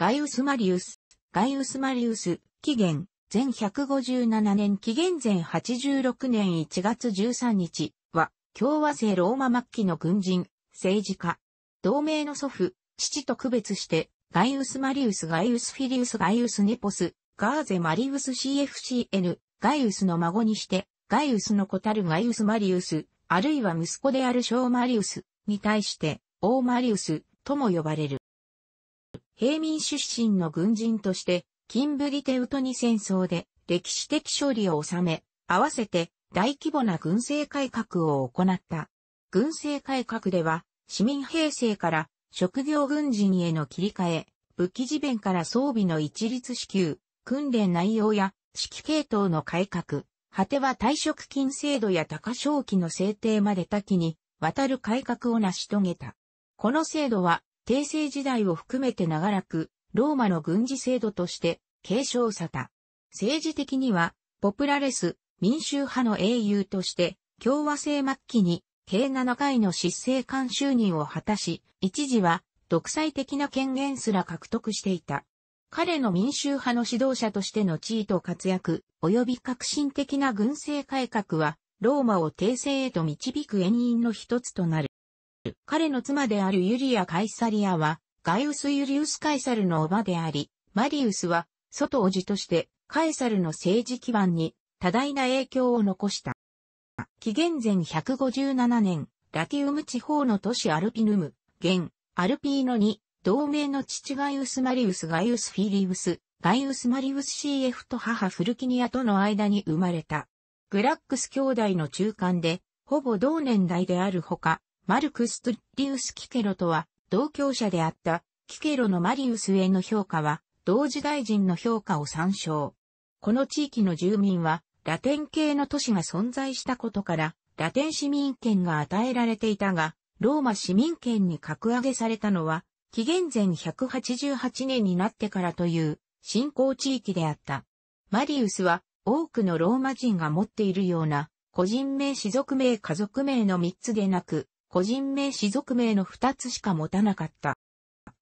ガイウス・マリウス。ガイウス・マリウス、紀元、前157年紀元前86年1月13日は、共和制ローマ末期の軍人、政治家。同盟の祖父、父と区別して、ガイウス・マリウス・ガイウス・フィリウス・ガイウス・ネポス、ガーゼ・マリウス CFCN、ガイウスの孫にして、ガイウスの子たるガイウス・マリウス、あるいは息子である小マリウスに対して、オーマリウスとも呼ばれる。平民出身の軍人として、金ブリテウトニ戦争で歴史的勝利を収め、合わせて大規模な軍政改革を行った。軍政改革では、市民平成から職業軍人への切り替え、武器事弁から装備の一律支給、訓練内容や指揮系統の改革、果ては退職金制度や高賞期の制定まで多岐にわたる改革を成し遂げた。この制度は帝政時代を含めて長らく、ローマの軍事制度として継承された。政治的には、ポプラレス、民衆派の英雄として、共和制末期に、計7回の執政官就任を果たし、一時は、独裁的な権限すら獲得していた。彼の民衆派の指導者としての地位と活躍、及び革新的な軍政改革は、ローマを帝政へと導く遠因の一つとなる。彼の妻であるユリア・カイサリアは、ガイウス・ユリウス・カイサルの叔母であり、マリウスは、外叔父として、カエサルの政治基盤に多大な影響を残した。紀元前157年、ラティウム地方の都市アルピヌム、現、アルピーノに、同盟の父ガイウス・マリウス・ガイウス・フィリウス、ガイウス・マリウス CF と母フルキニアとの間に生まれた。グラックス兄弟の中間で、ほぼ同年代であるほか、マルクス・トゥリウス・キケロとは、同教者であった、キケロのマリウスへの評価は、同時代人の評価を参照。この地域の住民は、ラテン系の都市が存在したことから、ラテン市民権が与えられていたが、ローマ市民権に格上げされたのは、紀元前188年になってからという、新興地域であった。マリウスは、多くのローマ人が持っているような、個人名、氏族名、家族名の3つでなく、個人名氏族名の二つしか持たなかった。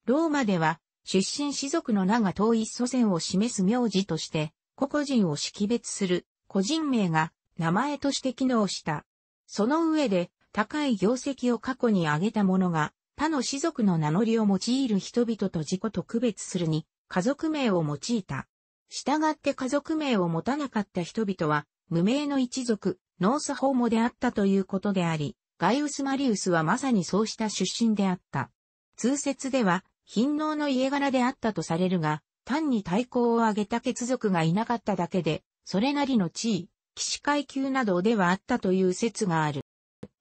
ローマでは、出身氏族の名が統一祖先を示す名字として、個々人を識別する個人名が名前として機能した。その上で、高い業績を過去に挙げた者が、他の氏族の名乗りを用いる人々と自己と区別するに、家族名を用いた。従って家族名を持たなかった人々は、無名の一族、ノースホーモであったということであり、ガイウス・マリウスはまさにそうした出身であった。通説では、貧農の家柄であったとされるが、単に対抗を挙げた血族がいなかっただけで、それなりの地位、騎士階級などではあったという説がある。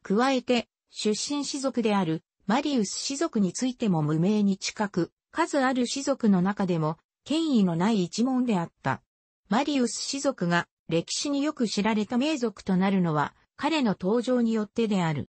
加えて、出身士族であるマリウス士族についても無名に近く、数ある士族の中でも権威のない一門であった。マリウス士族が歴史によく知られた名族となるのは、彼の登場によってである。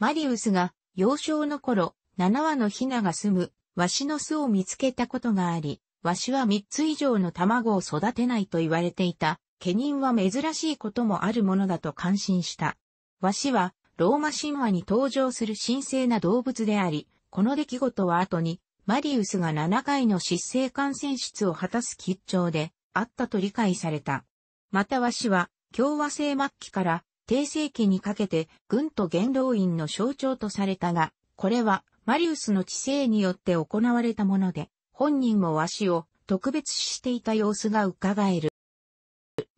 マリウスが幼少の頃、7羽のヒナが住む、ワシの巣を見つけたことがあり、ワシは3つ以上の卵を育てないと言われていた、ケニンは珍しいこともあるものだと感心した。ワシは、ローマ神話に登場する神聖な動物であり、この出来事は後に、マリウスが7回の失勢感染室を果たす吉兆で、あったと理解された。またワシは、共和制末期から帝政期にかけて軍と元老院の象徴とされたが、これはマリウスの治世によって行われたもので、本人もわしを特別視していた様子が伺える。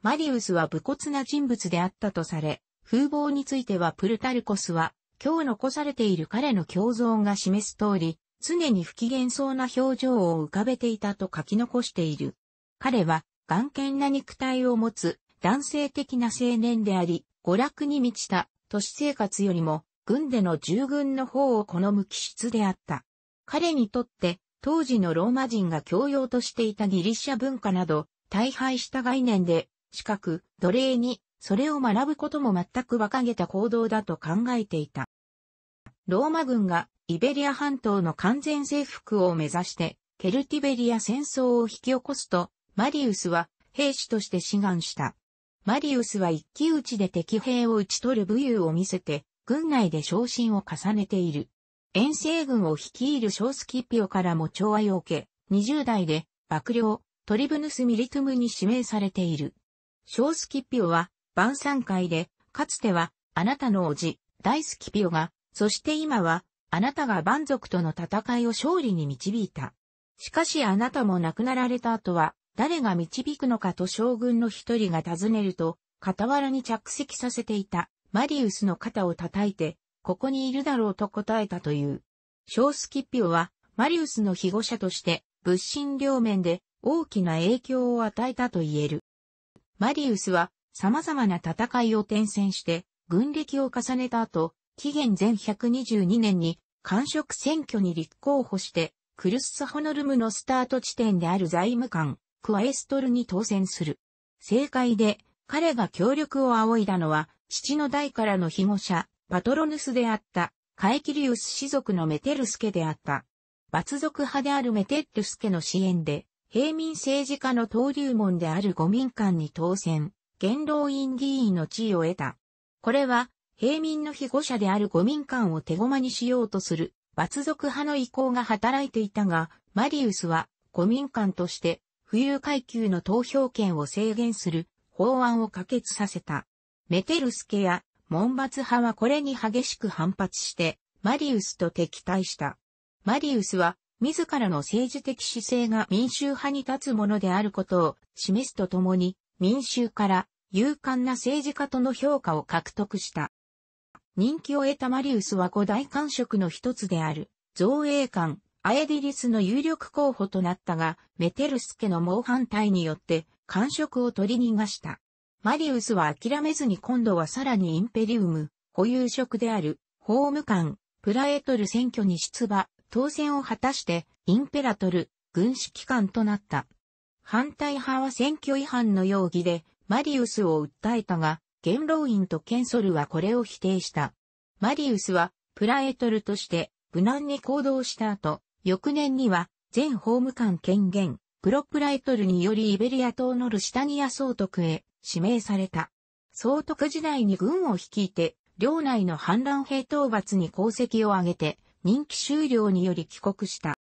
マリウスは武骨な人物であったとされ、風貌についてはプルタルコスは、今日残されている彼の胸像が示す通り、常に不機嫌そうな表情を浮かべていたと書き残している。彼は、眼健な肉体を持つ男性的な青年であり、娯楽に満ちた都市生活よりも軍での従軍の方を好む気質であった。彼にとって当時のローマ人が教養としていたギリシャ文化など大敗した概念で、近く奴隷にそれを学ぶことも全く馬鹿げた行動だと考えていた。ローマ軍がイベリア半島の完全征服を目指してケルティベリア戦争を引き起こすと、マリウスは兵士として志願した。マリウスは一騎打ちで敵兵を打ち取る武勇を見せて、軍内で昇進を重ねている。遠征軍を率いる小スキピオからも調和を受け、20代で、幕僚、トリブヌス・ミリトゥムに指名されている。小スキピオは、晩餐会で、かつては、あなたの叔父、大スキピオが、そして今は、あなたが蛮族との戦いを勝利に導いた。しかしあなたも亡くなられた後は、誰が導くのかと将軍の一人が尋ねると、傍らに着席させていたマリウスの肩を叩いて、ここにいるだろうと答えたという。小スキッピオは、マリウスの被護者として、物心両面で大きな影響を与えたと言える。マリウスは、様々な戦いを転戦して、軍歴を重ねた後、紀元前122年に、官職選挙に立候補して、クルッサホノルムのスタート地点である財務官、クワエストルに当選する。正解で彼が協力を仰いだのは、父の代からの庇護者、パトロヌスであった、カエキリウス氏族のメテルスケであった。罰族派であるメテッルスケの支援で、平民政治家の登竜門である五民間に当選、元老院議員の地位を得た。これは、平民の被護者である五民間を手駒にしようとする、罰族派の意向が働いていたが、マリウスは五民間として富裕階級の投票権を制限する法案を可決させた。メテルスケや門閥派はこれに激しく反発して、マリウスと敵対した。マリウスは、自らの政治的姿勢が民衆派に立つものであることを示すとともに、民衆から勇敢な政治家との評価を獲得した。人気を得たマリウスは五大官職の一つである、造営官、アエディリスの有力候補となったが、メテルス家の猛反対によって官職を取り逃がした。マリウスは諦めずに今度はさらにインペリウム、保有職である、法務官、プラエトル選挙に出馬、当選を果たして、インペラトル、軍指揮官となった。反対派は選挙違反の容疑で、マリウスを訴えたが、元老院とケンソルはこれを否定した。マリウスは、プラエトルとして、無難に行動した後、翌年には、前法務官権限、プロプライトルによりイベリア島のルシタニア総督へ指名された。総督時代に軍を率いて、領内の反乱兵討伐に功績を挙げて、任期終了により帰国した。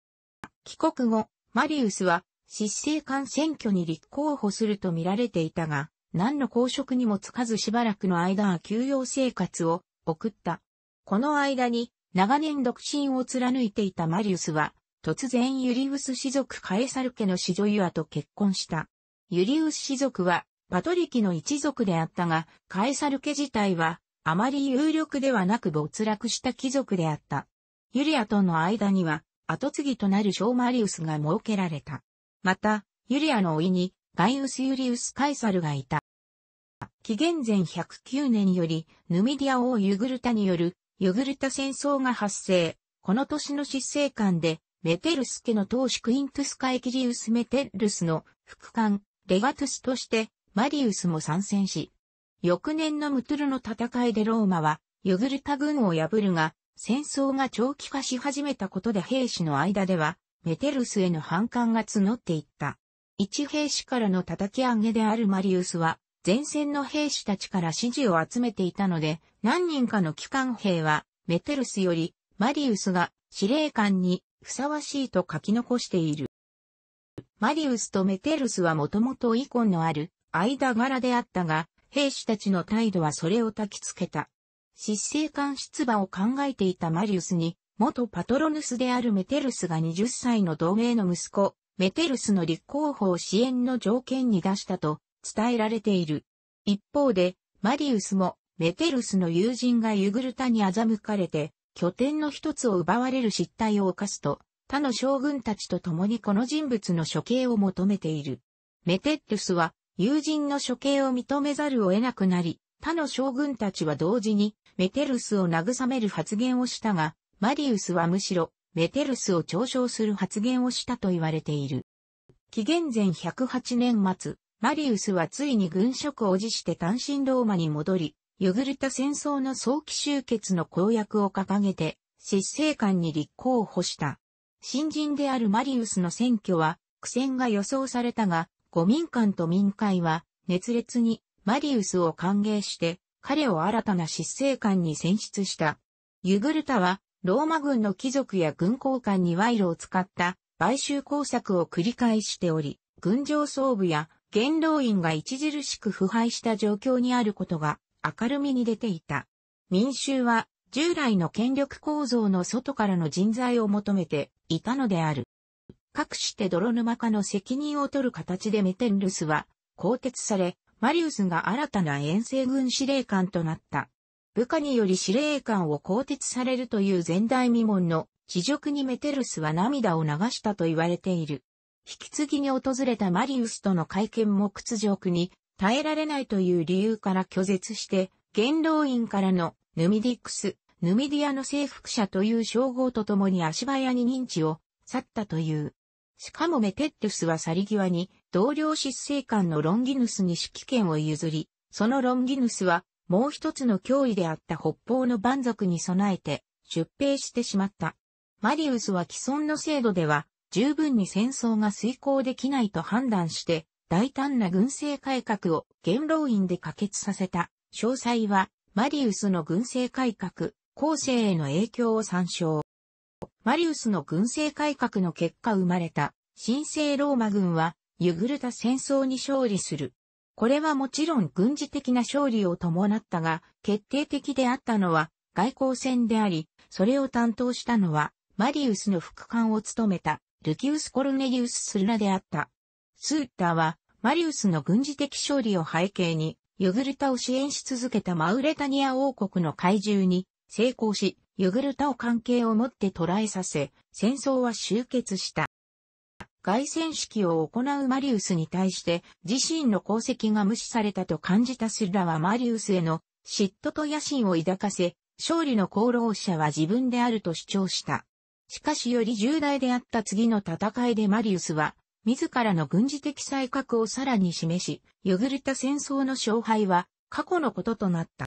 帰国後、マリウスは、執政官選挙に立候補すると見られていたが、何の公職にもつかずしばらくの間は休養生活を送った。この間に長年独身を貫いていたマリウスは、突然ユリウス氏族カエサル家の子女ユアと結婚した。ユリウス氏族は、パトリキの一族であったが、カエサル家自体は、あまり有力ではなく没落した貴族であった。ユリアとの間には、後継ぎとなる小マリウスが設けられた。また、ユリアの甥に、ガイウス・ユリウス・カエサルがいた。紀元前109年より、ヌミディア王ユグルタによるユグルタ戦争が発生。この年の執政官で、メテルス家の当主クイントゥスカエキリウス・メテルスの副官、レガトゥスとして、マリウスも参戦し、翌年のムトゥルの戦いでローマは、ユグルタ軍を破るが、戦争が長期化し始めたことで兵士の間では、メテルスへの反感が募っていった。一兵士からの叩き上げであるマリウスは、前線の兵士たちから支持を集めていたので、何人かの機関兵は、メテルスより、マリウスが司令官にふさわしいと書き残している。マリウスとメテルスはもともと遺恨のある間柄であったが、兵士たちの態度はそれを焚きつけた。失政官出馬を考えていたマリウスに、元パトロヌスであるメテルスが20歳の同盟の息子、メテルスの立候補を支援の条件に出したと伝えられている。一方で、マリウスもメテルスの友人がユグルタに欺かれて、拠点の一つを奪われる失態を犯すと、他の将軍たちと共にこの人物の処刑を求めている。メテッルスは、友人の処刑を認めざるを得なくなり、他の将軍たちは同時に、メテルスを慰める発言をしたが、マリウスはむしろ、メテルスを嘲笑する発言をしたと言われている。紀元前108年末、マリウスはついに軍職を辞して単身ローマに戻り、ユグルタ戦争の早期終結の公約を掲げて、執政官に立候補した。新人であるマリウスの選挙は苦戦が予想されたが、五民間と民会は熱烈にマリウスを歓迎して彼を新たな執政官に選出した。ユグルタはローマ軍の貴族や軍交官に賄賂を使った買収工作を繰り返しており、軍上層部や元老院が著しく腐敗した状況にあることが明るみに出ていた。民衆は従来の権力構造の外からの人材を求めていたのである。かくして泥沼化の責任を取る形でメテンルスは更迭され、マリウスが新たな遠征軍司令官となった。部下により司令官を更迭されるという前代未聞の地辱にメテルスは涙を流したと言われている。引き継ぎに訪れたマリウスとの会見も屈辱に耐えられないという理由から拒絶して、元老院からのヌミディクス、ヌミディアの征服者という称号とともに足早に認知を去ったという。しかもメテッテスは去り際に同僚執政官のロンギヌスに指揮権を譲り、そのロンギヌスはもう一つの脅威であった北方の蛮族に備えて出兵してしまった。マリウスは既存の制度では十分に戦争が遂行できないと判断して大胆な軍政改革を元老院で可決させた。詳細は、マリウスの軍政改革、後世への影響を参照。マリウスの軍政改革の結果生まれた、神聖ローマ軍は、ユグルタ戦争に勝利する。これはもちろん軍事的な勝利を伴ったが、決定的であったのは外交戦であり、それを担当したのはマリウスの副官を務めたルキウス・コルネリウス・スルナであった。ツーッターは、マリウスの軍事的勝利を背景に、ユグルタを支援し続けたマウレタニア王国の怪獣に成功し、ユグルタを関係を持って捕らえさせ、戦争は終結した。外戦式を行うマリウスに対して自身の功績が無視されたと感じたスラはマリウスへの嫉妬と野心を抱かせ、勝利の功労者は自分であると主張した。しかしより重大であった次の戦いでマリウスは自らの軍事的才覚をさらに示し、グれた戦争の勝敗は過去のこととなった。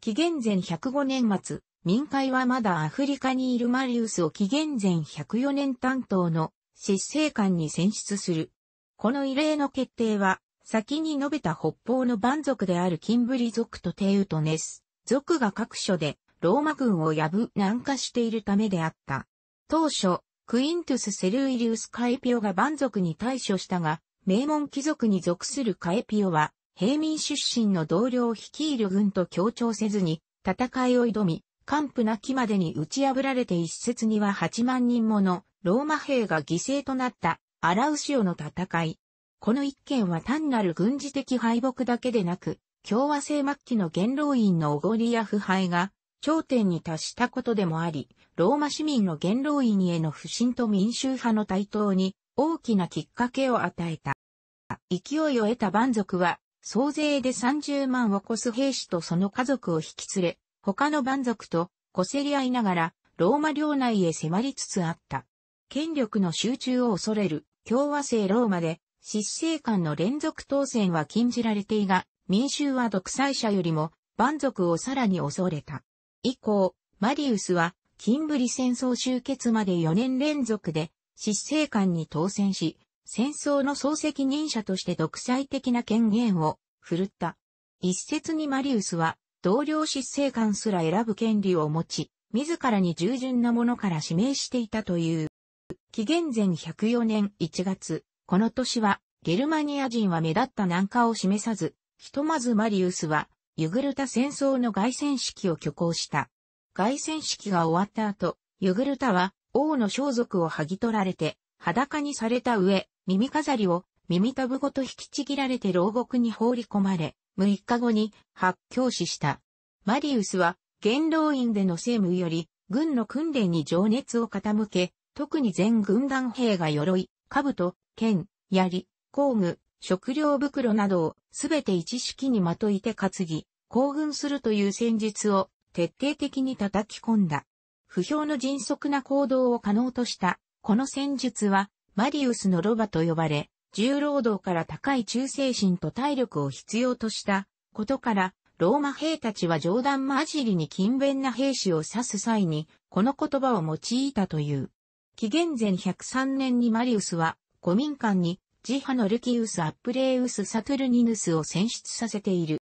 紀元前105年末、民会はまだアフリカにいるマリウスを紀元前104年担当の執政官に選出する。この異例の決定は、先に述べた北方の蛮族であるキンブリ族とテウトネス族が各所でローマ軍を破南下しているためであった。当初、クイントゥス・セルイリウス・カエピオが蛮族に対処したが、名門貴族に属するカエピオは、平民出身の同僚を率いる軍と協調せずに、戦いを挑み、完膚なきまでに打ち破られて一説には8万人ものローマ兵が犠牲となったアラウシオの戦い。この一件は単なる軍事的敗北だけでなく、共和制末期の元老院のおごりや腐敗が頂点に達したことでもあり、ローマ市民の元老院への不信と民衆派の台頭に大きなきっかけを与えた。勢いを得た蛮族は、総勢で30万を超す兵士とその家族を引き連れ、他の蛮族とこせり合いながら、ローマ領内へ迫りつつあった。権力の集中を恐れる共和制ローマで、失政官の連続当選は禁じられていが、民衆は独裁者よりも蛮族をさらに恐れた。以降、マリウスは、キンブリ戦争終結まで4年連続で、執政官に当選し、戦争の総責任者として独裁的な権限を、振るった。一説にマリウスは、同僚執政官すら選ぶ権利を持ち、自らに従順なものから指名していたという。紀元前104年1月、この年は、ゲルマニア人は目立った難化を示さず、ひとまずマリウスは、ユグルタ戦争の凱旋式を挙行した。凱旋式が終わった後、ユグルタは王の装束を剥ぎ取られて、裸にされた上、耳飾りを耳たぶごと引きちぎられて牢獄に放り込まれ、6日後に発狂死した。マリウスは、元老院での政務より、軍の訓練に情熱を傾け、特に全軍団兵が鎧、兜、剣、槍、工具、食料袋などをすべて一式にまといて担ぎ、行軍するという戦術を徹底的に叩き込んだ。不評の迅速な行動を可能とした、この戦術は、マリウスのロバと呼ばれ、重労働から高い忠誠心と体力を必要としたことから、ローマ兵たちは冗談交じりに勤勉な兵士を指す際に、この言葉を用いたという。紀元前103年にマリウスは、古民間に、ジハのルキウス・アップレウス・サトゥルニヌスを選出させている。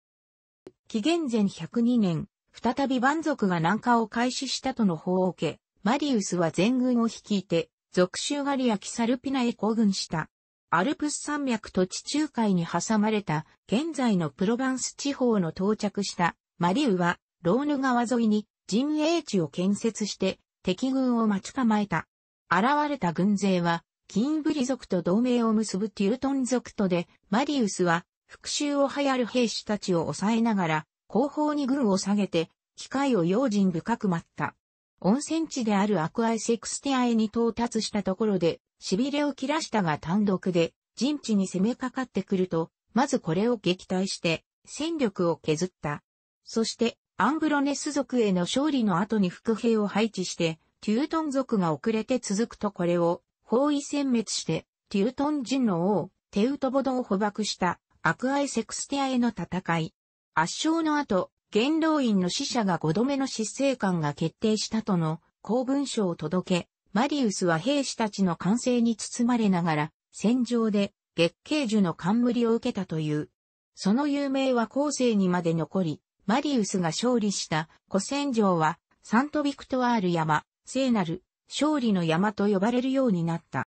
紀元前102年、再び蛮族が南下を開始したとの報を受け、マリウスは全軍を率いて、属州ガリア・キサルピナへ行軍した。アルプス山脈と地中海に挟まれた現在のプロヴァンス地方の到着したマリウはローヌ川沿いに陣営地を建設して敵軍を待ち構えた。現れた軍勢はキンブリ族と同盟を結ぶテュルトン族とでマリウスは復讐を流行る兵士たちを抑えながら、後方に軍を下げて、機械を用心深く待った。温泉地であるアクアイセクステアへに到達したところで、痺れを切らしたが単独で、陣地に攻めかかってくると、まずこれを撃退して、戦力を削った。そして、アンブロネス族への勝利の後に副兵を配置して、テュートン族が遅れて続くとこれを包囲殲滅して、テュートン人の王、テウトボドを捕獲した。アクアイ・セクステアへの戦い。圧勝の後、元老院の死者が5度目の執政官が決定したとの公文書を届け、マリウスは兵士たちの歓声に包まれながら、戦場で月桂樹の冠を受けたという。その有名は後世にまで残り、マリウスが勝利した古戦場は、サントビクトワール山、聖なる勝利の山と呼ばれるようになった。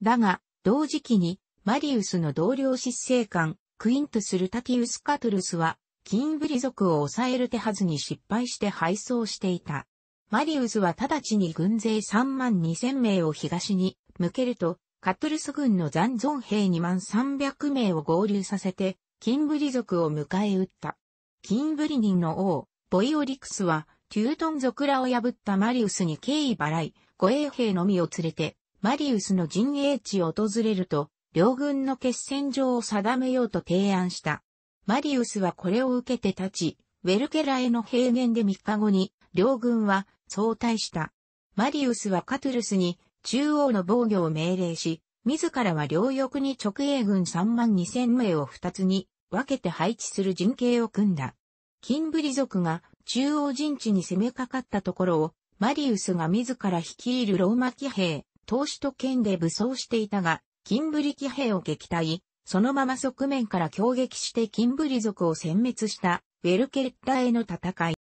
だが、同時期にマリウスの同僚執政官、クイントス・ルタティウス・カトルスは、キンブリ族を抑える手はずに失敗して敗走していた。マリウスは直ちに軍勢3万2千名を東に向けると、カトルス軍の残存兵2万300名を合流させて、キンブリ族を迎え撃った。キンブリ人の王、ボイオリクスは、テュートン族らを破ったマリウスに敬意払い、護衛兵のみを連れて、マリウスの陣営地を訪れると、両軍の決戦場を定めようと提案した。マリウスはこれを受けて立ち、ウェルケラへの平原で3日後に、両軍は相対した。マリウスはカトゥルスに中央の防御を命令し、自らは両翼に直営軍3万2千名を2つに分けて配置する陣形を組んだ。キンブリ族が中央陣地に攻めかかったところを、マリウスが自ら率いるローマ騎兵、投資と剣で武装していたが、金ブリ騎兵を撃退、そのまま側面から攻撃して金ブリ族を殲滅したウェルケッタへの戦い。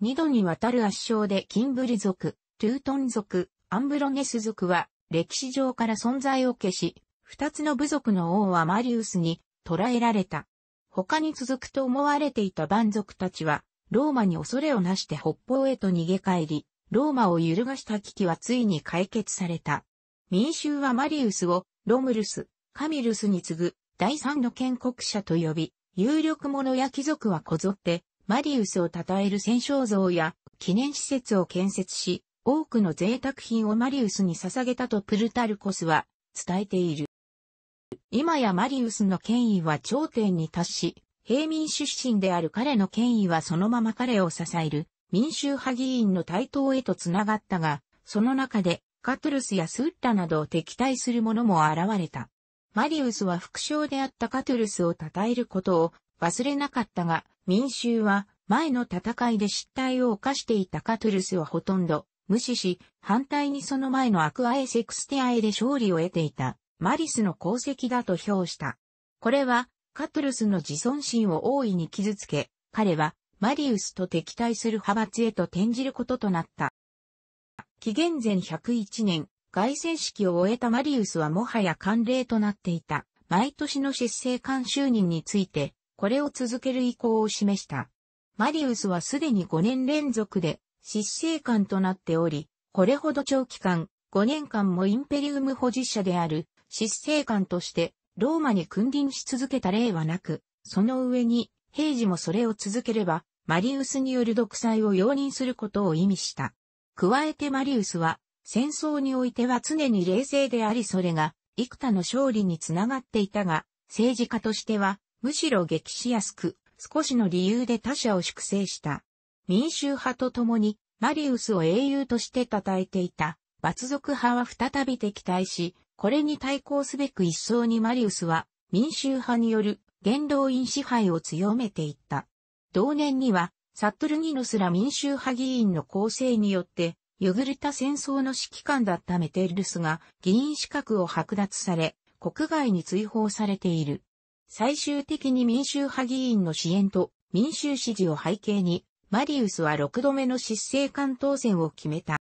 二度にわたる圧勝で金ブリ族、トゥートン族、アンブロネス族は歴史上から存在を消し、二つの部族の王はマリウスに捕らえられた。他に続くと思われていた蛮族たちは、ローマに恐れをなして北方へと逃げ帰り、ローマを揺るがした危機はついに解決された。民衆はマリウスをロムルス、カミルスに次ぐ第三の建国者と呼び、有力者や貴族はこぞって、マリウスを称える戦勝像や記念施設を建設し、多くの贅沢品をマリウスに捧げたとプルタルコスは伝えている。今やマリウスの権威は頂点に達し、平民出身である彼の権威はそのまま彼を支える民衆派議員の台頭へとつながったが、その中でカトゥルスやスッラなどを敵対する者も現れた。マリウスは副将であったカトゥルスを称えることを忘れなかったが、民衆は前の戦いで失態を犯していたカトゥルスをほとんど無視し、反対にその前のアクアエセクステアエで勝利を得ていたマリスの功績だと評した。これはカトゥルスの自尊心を大いに傷つけ、彼はマリウスと敵対する派閥へと転じることとなった。紀元前101年、外政式を終えたマリウスはもはや慣例となっていた、毎年の失政官就任について、これを続ける意向を示した。マリウスはすでに5年連続で失政官となっており、これほど長期間、5年間もインペリウム保持者である執政官としてローマに君臨し続けた例はなく、その上に平時もそれを続ければ、マリウスによる独裁を容認することを意味した。加えてマリウスは、戦争においては常に冷静でありそれが、幾多の勝利につながっていたが、政治家としては、むしろ激しやすく、少しの理由で他者を粛清した。民衆派と共に、マリウスを英雄として称えていた、罰族派は再び敵対し、これに対抗すべく一層にマリウスは、民衆派による元老院支配を強めていった。同年には、サットルギノスら民衆派議員の構成によって、ユグルタ戦争の指揮官だったメテルスが議員資格を剥奪され、国外に追放されている。最終的に民衆派議員の支援と民衆支持を背景に、マリウスは6度目の失政官当選を決めた。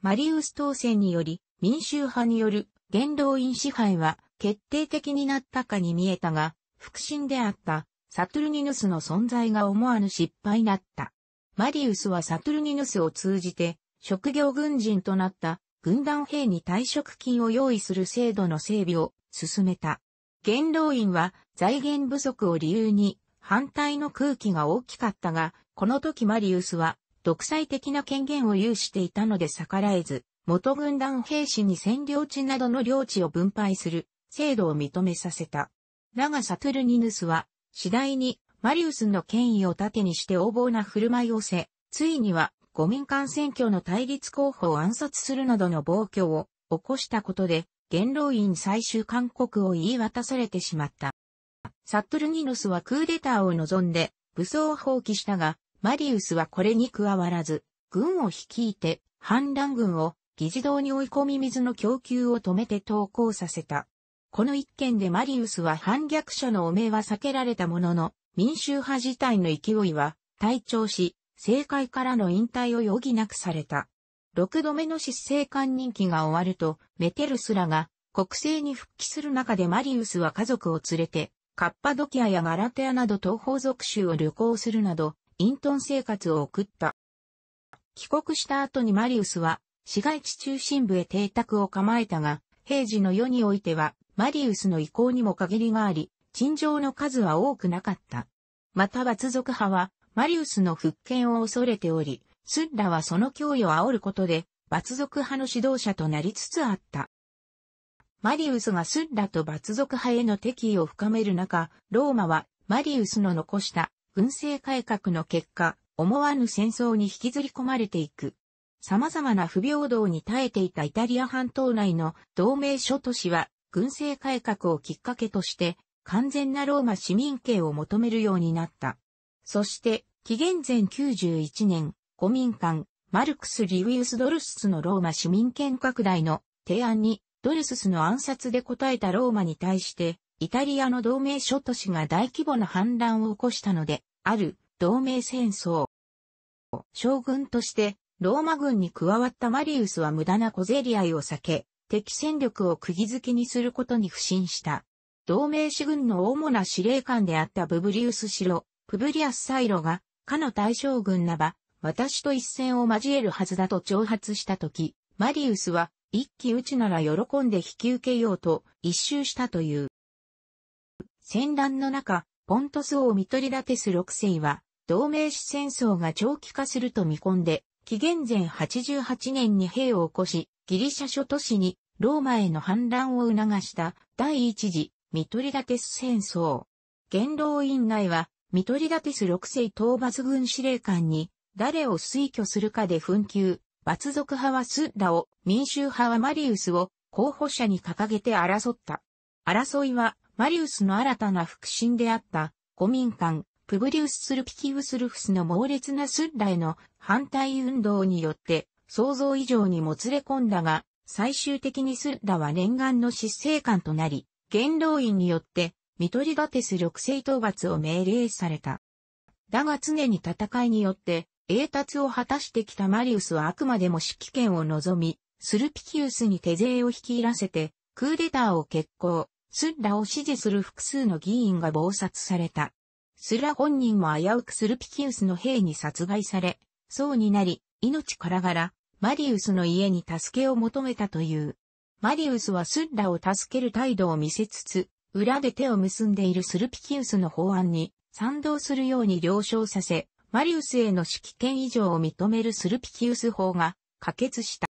マリウス当選により、民衆派による元老院支配は決定的になったかに見えたが、腹心であったサトゥルニヌスの存在が思わぬ失敗だった。マリウスはサトゥルニヌスを通じて、職業軍人となった軍団兵に退職金を用意する制度の整備を進めた。元老院は財源不足を理由に反対の空気が大きかったが、この時マリウスは独裁的な権限を有していたので逆らえず、元軍団兵士に占領地などの領地を分配する制度を認めさせた。だがサトゥルニヌスは次第にマリウスの権威を盾にして横暴な振る舞いをせ、ついには、五民間選挙の対立候補を暗殺するなどの暴挙を起こしたことで、元老院最終勧告を言い渡されてしまった。サットルニノスはクーデターを望んで、武装を放棄したが、マリウスはこれに加わらず、軍を率いて、反乱軍を議事堂に追い込み水の供給を止めて投降させた。この一件でマリウスは反逆者の汚名は避けられたものの、民衆派自体の勢いは、退潮し、政界からの引退を余儀なくされた。六度目の執政官任期が終わると、メテルスらが国政に復帰する中でマリウスは家族を連れて、カッパドキアやガラテアなど東方属州を旅行するなど、隠遁生活を送った。帰国した後にマリウスは、市街地中心部へ邸宅を構えたが、平時の世においては、マリウスの意向にも限りがあり、陳情の数は多くなかった。また罰族派は、マリウスの復権を恐れており、スッラはその脅威を煽ることで、罰族派の指導者となりつつあった。マリウスがスッラと罰族派への敵意を深める中、ローマはマリウスの残した軍政改革の結果、思わぬ戦争に引きずり込まれていく。様々な不平等に耐えていたイタリア半島内の同盟諸都市は軍政改革をきっかけとして、完全なローマ市民権を求めるようになった。そして、紀元前91年、古民間、マルクス・リウィウス・ドルススのローマ市民権拡大の提案に、ドルススの暗殺で応えたローマに対して、イタリアの同盟諸都市が大規模な反乱を起こしたので、ある同盟戦争。将軍として、ローマ軍に加わったマリウスは無駄な小競り合いを避け、敵戦力を釘付けにすることに不信した。同盟士軍の主な司令官であったブブリウスシロ、プブリアスサイロが、かの大将軍なば、私と一戦を交えるはずだと挑発したとき、マリウスは、一騎打ちなら喜んで引き受けようと、一周したという。戦乱の中、ポントス王ミトリダテス6世は、同盟士戦争が長期化すると見込んで、紀元前88年に兵を起こし、ギリシャ諸都市にローマへの反乱を促した第一次ミトリダテス戦争。元老院内はミトリダテス6世討伐軍司令官に誰を推挙するかで紛糾、罰族派はスッラを、民衆派はマリウスを候補者に掲げて争った。争いはマリウスの新たな腹心であった古民館、プブリウス・スルピキウスルフスの猛烈なスッラへの反対運動によって想像以上にもつれ込んだが、最終的にスッラは念願の執政官となり、元老院によってミトリガテス緑星討伐を命令された。だが常に戦いによって英達を果たしてきたマリウスはあくまでも指揮権を望み、スルピキウスに手勢を率いらせて、クーデターを決行、スッラを支持する複数の議員が謀殺された。スラ本人も危うくスルピキウスの兵に殺害され、そうになり、命からがら、マリウスの家に助けを求めたという。マリウスはスッラを助ける態度を見せつつ、裏で手を結んでいるスルピキウスの法案に賛同するように了承させ、マリウスへの指揮権以上を認めるスルピキウス法が可決した。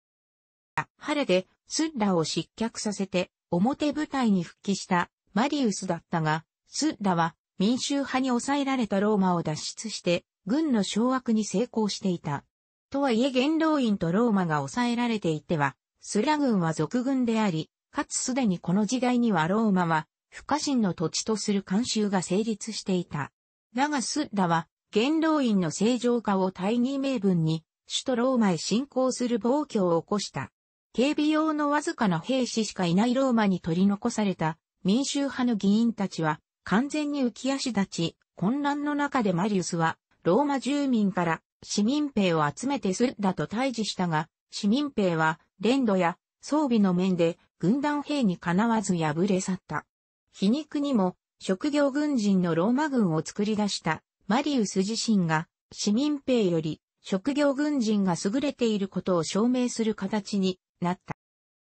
晴れでスッラを失脚させて表舞台に復帰したマリウスだったが、スッラは民衆派に抑えられたローマを脱出して、軍の掌握に成功していた。とはいえ元老院とローマが抑えられていては、スラ軍は俗軍であり、かつすでにこの時代にはローマは、不可侵の土地とする慣習が成立していた。だがスッダは、元老院の正常化を大義名分に、首都ローマへ侵攻する暴挙を起こした。警備用のわずかな兵士しかいないローマに取り残された民衆派の議員たちは完全に浮き足立ち、混乱の中でマリウスは、ローマ住民から市民兵を集めてスッダと対峙したが、市民兵は、連土や装備の面で、軍団兵にかなわず敗れ去った。皮肉にも、職業軍人のローマ軍を作り出した、マリウス自身が、市民兵より、職業軍人が優れていることを証明する形になっ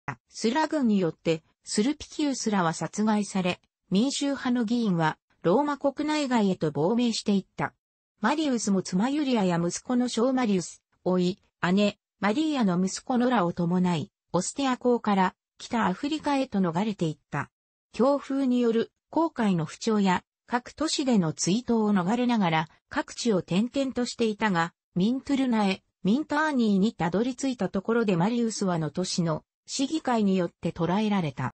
た。スラ軍によって、スルピキウスらは殺害され、民衆派の議員は、ローマ国内外へと亡命していった。マリウスも妻ユリアや息子の小マリウス、老い、姉、マリーアの息子ノラを伴い、オステア港から北アフリカへと逃れていった。強風による航海の不調や各都市での追悼を逃れながら各地を転々としていたが、ミントゥルナへ、ミンターニーにたどり着いたところでマリウスはの都市の市議会によって捕らえられた。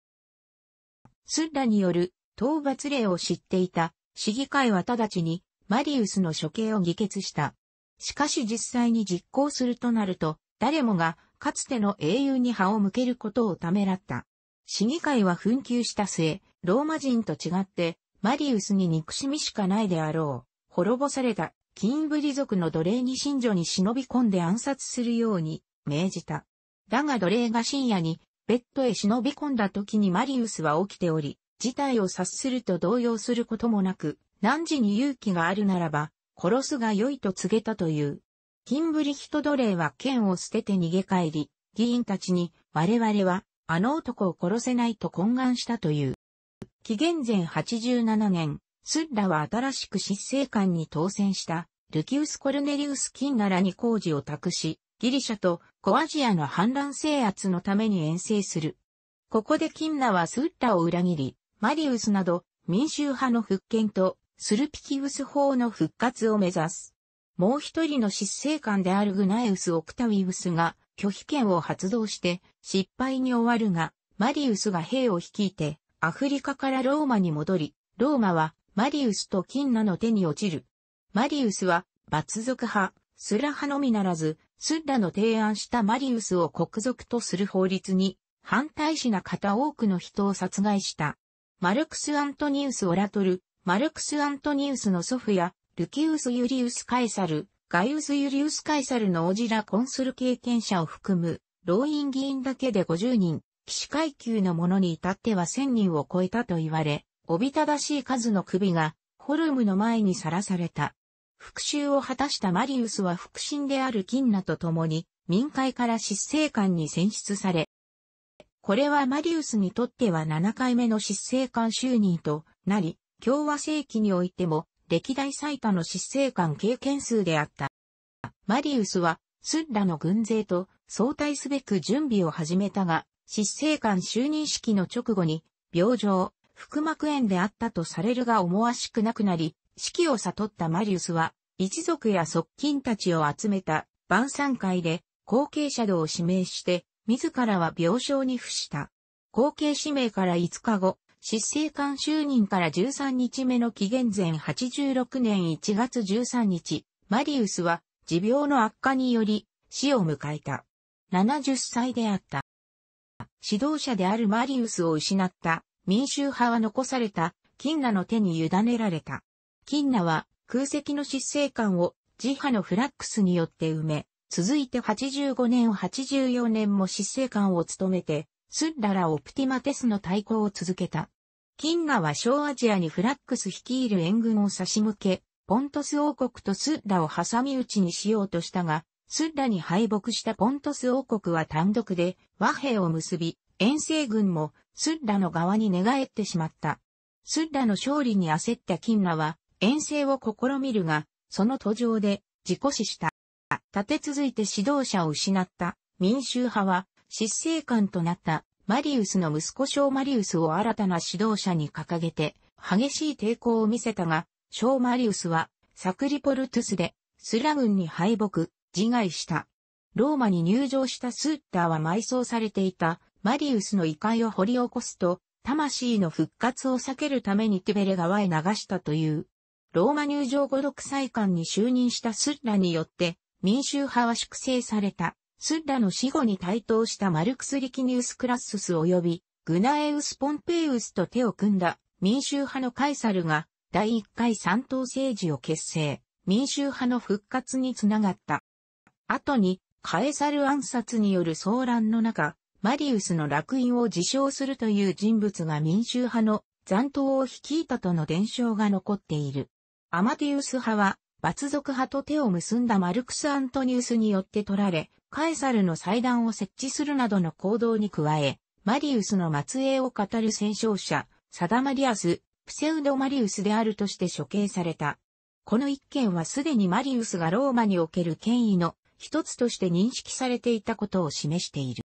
スッラによる討伐令を知っていた市議会は直ちにマリウスの処刑を議決した。しかし実際に実行するとなると、誰もがかつての英雄に歯を向けることをためらった。市議会は紛糾した末、ローマ人と違って、マリウスに憎しみしかないであろう。滅ぼされた、キンブリ族の奴隷に信女に忍び込んで暗殺するように命じた。だが奴隷が深夜にベッドへ忍び込んだ時にマリウスは起きており、事態を察すると動揺することもなく、何時に勇気があるならば、殺すが良いと告げたという。キンブリヒト奴隷は剣を捨てて逃げ帰り、議員たちに、我々は、あの男を殺せないと懇願したという。紀元前87年、スッラは新しく執政官に当選した、ルキウス・コルネリウス・キンナラに工事を託し、ギリシャとコアジアの反乱制圧のために遠征する。ここでキンナはスッラを裏切り、マリウスなど民衆派の復権とスルピキウス法の復活を目指す。もう一人の執政官であるグナエウス・オクタウィウスが拒否権を発動して失敗に終わるが、マリウスが兵を率いてアフリカからローマに戻り、ローマはマリウスと金なナの手に落ちる。マリウスは、罰族派、スラ派のみならず、スッラの提案したマリウスを国賊とする法律に、反対しな方多くの人を殺害した。マルクス・アントニウス・オラトル、マルクス・アントニウスの祖父や、ルキウス・ユリウス・カエサル、ガイウス・ユリウス・カエサルのオジラ・コンスル経験者を含む、老院議員だけで50人、騎士階級の者に至っては1000人を超えたと言われ、おびただしい数の首が、ホルムの前にさらされた。復讐を果たしたマリウスは腹心である金ナと共に、民会から失政官に選出され、これはマリウスにとっては7回目の執政官就任となり、共和世紀においても歴代最多の執政官経験数であった。マリウスは、スッラの軍勢と相対すべく準備を始めたが、執政官就任式の直後に、病状、腹膜炎であったとされるが思わしくなくなり、式を悟ったマリウスは、一族や側近たちを集めた晩餐会で後継者度を指名して、自らは病床に付した。後継指名から5日後、執政官就任から13日目の紀元前86年1月13日、マリウスは持病の悪化により死を迎えた。70歳であった。指導者であるマリウスを失った民衆派は残された金ナの手に委ねられた。金ナは空席の執政官を自派のフラックスによって埋め、続いて85年84年も執政官を務めて、スッララ・オプティマテスの対抗を続けた。金河は小アジアにフラックス率いる援軍を差し向け、ポントス王国とスッラを挟み撃ちにしようとしたが、スッラに敗北したポントス王国は単独で和平を結び、遠征軍もスッラの側に寝返ってしまった。スッラの勝利に焦った金河は遠征を試みるが、その途上で事故死した。立て続いて指導者を失った民衆派は執政官となったマリウスの息子ショーマリウスを新たな指導者に掲げて激しい抵抗を見せたが、ショーマリウスはサクリポルトゥスでスラ軍に敗北、自害した。ローマに入場したスッターは埋葬されていたマリウスの遺骸を掘り起こすと、魂の復活を避けるためにテベレ川へ流したという。ローマ入場後独裁官に就任したスッラによって、民衆派は粛清された、スッラの死後に台頭したマルクス・リキニウス・クラッスス及び、グナエウス・ポンペイウスと手を組んだ民衆派のカイサルが、第1回三党政治を結成、民衆派の復活につながった。後に、カエサル暗殺による騒乱の中、マリウスの楽院を自称するという人物が民衆派の残党を率いたとの伝承が残っている。アマディウス派は罰族派と手を結んだマルクス・アントニウスによって取られ、カエサルの祭壇を設置するなどの行動に加え、マリウスの末裔を語る戦勝者、サダマリアス、プセウドマリウスであるとして処刑された。この一件はすでにマリウスがローマにおける権威の一つとして認識されていたことを示している。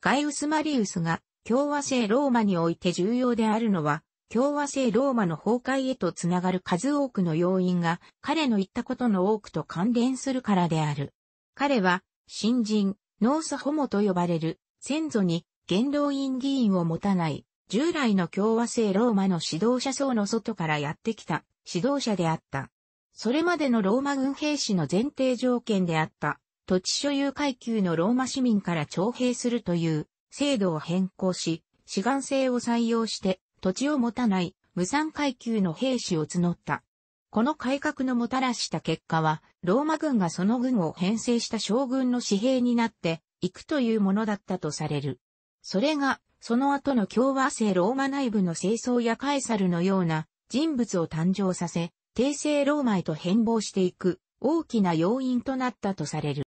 ガイウス・マリウスが共和制ローマにおいて重要であるのは、共和制ローマの崩壊へとつながる数多くの要因が彼の言ったことの多くと関連するからである。彼は、新人、ノースホモと呼ばれる、先祖に元老院議員を持たない、従来の共和制ローマの指導者層の外からやってきた指導者であった。それまでのローマ軍兵士の前提条件であった土地所有階級のローマ市民から徴兵するという制度を変更し、志願制を採用して土地を持たない無産階級の兵士を募った。この改革のもたらした結果は、ローマ軍がその軍を編成した将軍の私兵になっていくというものだったとされる。それが、その後の共和制ローマ内部の清掃やカエサルのような人物を誕生させ、帝政ローマへと変貌していく大きな要因となったとされる。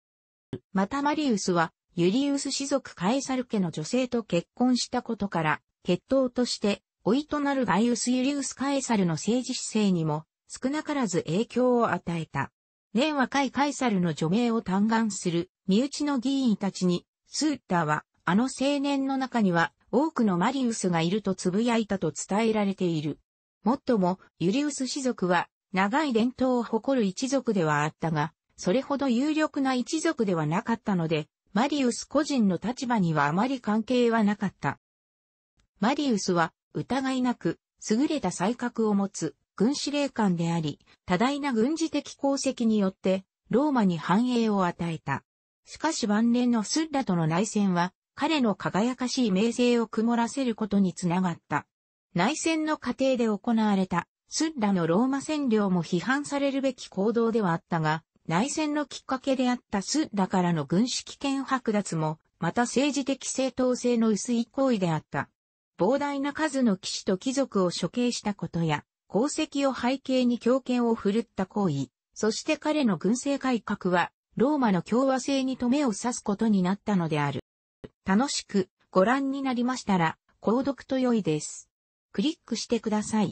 またマリウスはユリウス氏族カエサル家の女性と結婚したことから、血統として老いとなるガイウス・ユリウス・カエサルの政治姿勢にも少なからず影響を与えた。年若いカエサルの除名を嘆願する身内の議員たちに、スーッターは、あの青年の中には多くのマリウスがいると呟いたと伝えられている。もっとも、ユリウス氏族は長い伝統を誇る一族ではあったが、それほど有力な一族ではなかったので、マリウス個人の立場にはあまり関係はなかった。マリウスは疑いなく、優れた才覚を持つ軍司令官であり、多大な軍事的功績によって、ローマに繁栄を与えた。しかし晩年のスッラとの内戦は、彼の輝かしい名声を曇らせることにつながった。内戦の過程で行われた、スッラのローマ占領も批判されるべき行動ではあったが、内戦のきっかけであったスッラからの軍資危険剥奪も、また政治的正当性の薄い行為であった。膨大な数の騎士と貴族を処刑したことや、功績を背景に強権を振るった行為、そして彼の軍政改革は、ローマの共和制に止めを刺すことになったのである。楽しくご覧になりましたら、購読と良いです。クリックしてください。